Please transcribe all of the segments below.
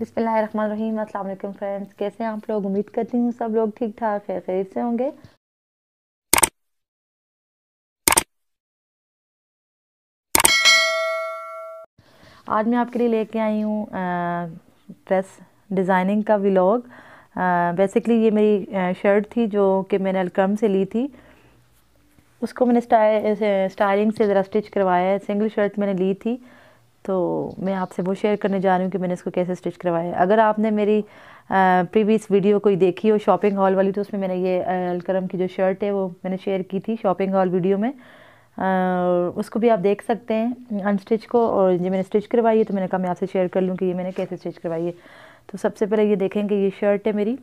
बिसमीम फ्रेंड्स कैसे हैं आप लोग उम्मीद करती हूँ सब लोग ठीक ठाक खैर से होंगे आज मैं आपके लिए लेके आई हूँ ड्रेस डिज़ाइनिंग का व्लॉग बेसिकली ये मेरी शर्ट थी जो कि मैंने अलक्रम से ली थी उसको मैंने स्टाइलिंग से ज़रा स्टिच करवाया है सिंगल शर्ट मैंने ली थी तो मैं आपसे वो शेयर करने जा रही हूँ कि मैंने इसको कैसे स्टिच करवाया अगर आपने मेरी प्रीवियस वीडियो कोई देखी हो शॉपिंग हॉल वाली तो उसमें मैंने ये अलकरम की जो शर्ट है वो मैंने शेयर की थी शॉपिंग हॉल वीडियो में आ, उसको भी आप देख सकते हैं अनस्टिच को और ये मैंने स्टिच करवाई है तो मैंने कहा मैं आपसे शेयर कर लूँ कि ये मैंने कैसे स्टिच करवाई है तो सबसे पहले ये देखेंगे ये शर्ट है मेरी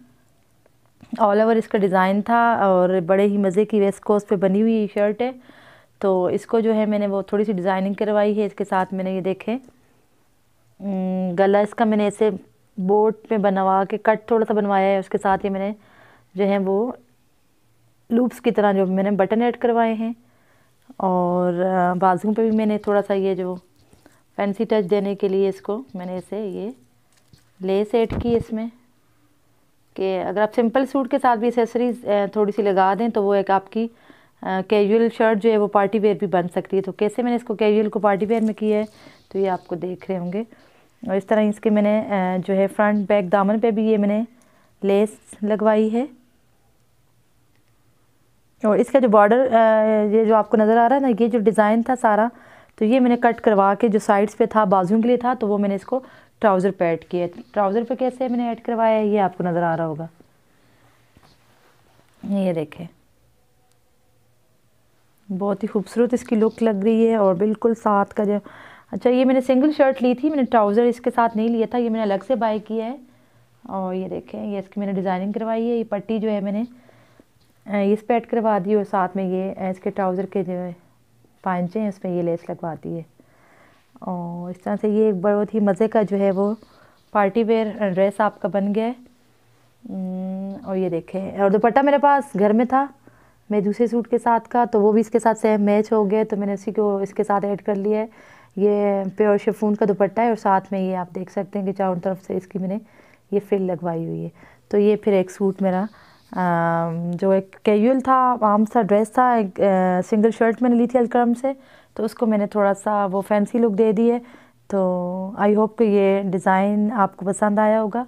ऑल ओवर इसका डिज़ाइन था और बड़े ही मज़े की वेस्ट कोस्ट पर बनी हुई ये शर्ट है तो इसको जो है मैंने वो थोड़ी सी डिज़ाइनिंग करवाई है इसके साथ मैंने ये देखे गला इसका मैंने ऐसे बोर्ड पे बनवा के कट थोड़ा सा बनवाया है उसके साथ ही मैंने जो है वो लूप्स की तरह जो मैंने बटन ऐड करवाए हैं और बाजू पे भी मैंने थोड़ा सा ये जो फैंसी टच देने के लिए इसको मैंने ऐसे ये लेस ऐड की इसमें कि अगर आप सिंपल सूट के साथ भी एसेसरीज थोड़ी सी लगा दें तो वो एक आपकी कैजुअल शर्ट जो है वो पार्टी वेयर भी बन सकती है तो कैसे मैंने इसको कैजुअल को पार्टी वेयर में किया है तो ये आपको देख रहे होंगे और इस तरह इसके मैंने जो है फ्रंट बैक दामन पे भी ये मैंने लेस लगवाई है और इसका जो बॉर्डर ये जो आपको नज़र आ रहा है ना ये जो डिज़ाइन था सारा तो ये मैंने कट करवा के जो साइड्स पे था बाजू के लिए था तो वो मैंने इसको ट्राउज़र पे ऐड किया है तो ट्राउज़र पे कैसे मैंने ऐड करवाया है ये आपको नज़र आ रहा होगा ये देखें बहुत ही खूबसूरत इसकी लुक लग रही है और बिल्कुल साथ का जो अच्छा ये मैंने सिंगल शर्ट ली थी मैंने ट्राउज़र इसके साथ नहीं लिया था ये मैंने अलग से बाय किया है और ये देखें ये इसकी मैंने डिज़ाइनिंग करवाई है ये पट्टी जो है मैंने इस पे ऐड करवा दी और साथ में ये इसके ट्राउज़र के जो है पांचे हैं उसमें ये लेस लगवा दी है और इस तरह से ये एक बहुत ही मज़े का जो है वो पार्टी वेयर ड्रेस आपका बन गया है और ये देखें और दुपट्टा मेरे पास घर में था मैं दूसरे सूट के साथ का तो वो भी इसके साथ सेम मैच हो गया तो मैंने उसी को इसके साथ ऐड कर लिया है ये प्योर शेफून का दुपट्टा है और साथ में ये आप देख सकते हैं कि चारों तरफ से इसकी मैंने ये फिल लगवाई हुई है तो ये फिर एक सूट मेरा जो एक कैजुअल था आम सा ड्रेस था एक सिंगल शर्ट मैंने ली थी अलक्रम से तो उसको मैंने थोड़ा सा वो फैंसी लुक दे दी है तो आई होप कि ये डिज़ाइन आपको पसंद आया होगा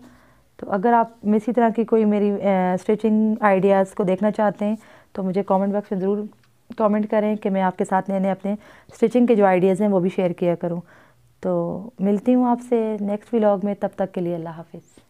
तो अगर आप इसी तरह की कोई मेरी स्टिचिंग आइडियाज़ को देखना चाहते हैं तो मुझे कमेंट बॉक्स में ज़रूर कमेंट करें कि मैं आपके साथ नए नए अपने स्टिचिंग के जो आइडियाज़ हैं वो भी शेयर किया करूँ तो मिलती हूँ आपसे नेक्स्ट व्लॉग में तब तक के लिए अल्लाह हाफिज़